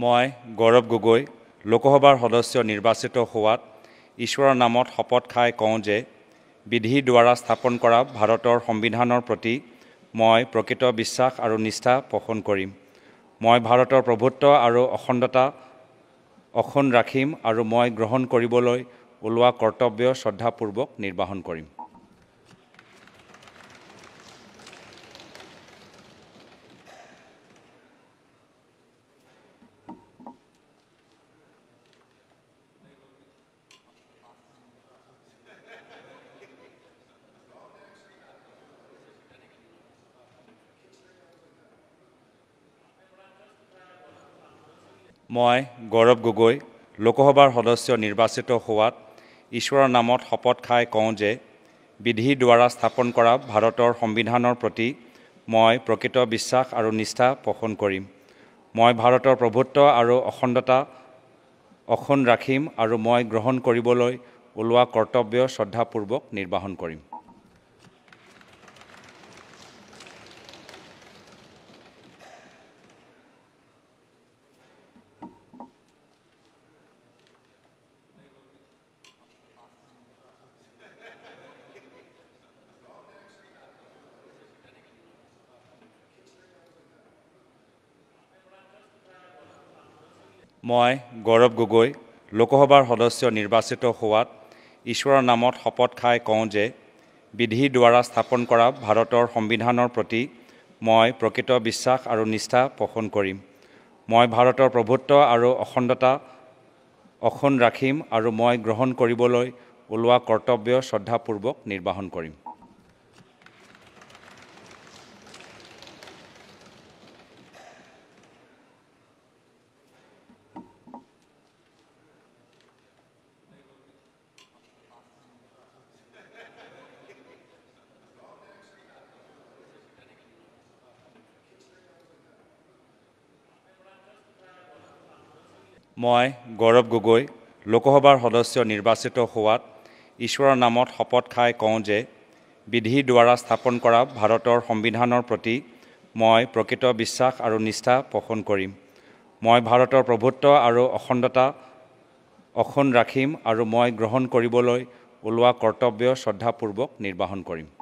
মই গৌৰৱ গগৈ লোকসভাৰ সদস্য নিৰ্বাচিত হোৱাত ঈশ্বৰৰ নামত শপত খাই কওঁ যে বিধিৰ দ্বাৰা স্থাপন কৰা ভাৰতৰ সংবিধানৰ প্ৰতি মই প্ৰকৃত বিশ্বাস আৰু নিষ্ঠা পোষণ কৰিম মই ভাৰতৰ প্ৰভুত্ব আৰু অখণ্ডতা অখুণ ৰাখিম আৰু মই গ্ৰহণ কৰিবলৈ ওলোৱা কৰ্তব্য শ্ৰদ্ধাপূৰ্বক নিৰ্বাহন কৰিম মই গৌৰৱ গগৈ লোকসভাৰ সদস্য নিৰ্বাচিত হোৱাত ঈশ্বৰৰ নামত শপত খাই কওঁ যে বিধিৰ দ্বাৰা স্থাপন কৰা ভাৰতৰ সংবিধানৰ প্ৰতি মই প্ৰকৃত বিশ্বাস আৰু নিষ্ঠা পোষণ কৰিম মই ভাৰতৰ প্ৰভুত্ব আৰু অখণ্ডতা অখুণ ৰাখিম আৰু মই গ্ৰহণ কৰিবলৈ ওলোৱা কৰ্তব্য শ্ৰদ্ধাপূৰ্বক নিৰ্বাহন কৰিম মই গৌৰৱ গগৈ লোকসভাৰ সদস্য নিৰ্বাচিত হোৱাত ঈশ্বৰৰ নামত শপত খাই কওঁ যে বিধিৰ দ্বাৰা স্থাপন কৰা ভাৰতৰ সংবিধানৰ প্ৰতি মই প্ৰকৃত বিশ্বাস আৰু নিষ্ঠা পোষণ কৰিম মই ভাৰতৰ প্ৰভুত্ব আৰু অখণ্ডতা অখুণ ৰাখিম আৰু মই গ্ৰহণ কৰিবলৈ ওলোৱা কৰ্তব্য শ্ৰদ্ধাপূৰ্বক নিৰ্বাহন কৰিম মই গৌৰৱ গগৈ লোকসভাৰ সদস্য নিৰ্বাচিত হোৱাত ঈশ্বৰৰ নামত শপত খাই কওঁ যে বিধিৰ দ্বাৰা স্থাপন কৰা ভাৰতৰ সংবিধানৰ প্ৰতি মই প্ৰকৃত বিশ্বাস আৰু নিষ্ঠা পোষণ কৰিম মই ভাৰতৰ প্ৰভুত্ব আৰু অখণ্ডতা অখুণ ৰাখিম আৰু মই গ্ৰহণ কৰিবলৈ ওলোৱা কৰ্তব্য শ্ৰদ্ধাপূৰ্বক নিৰ্বাহন কৰিম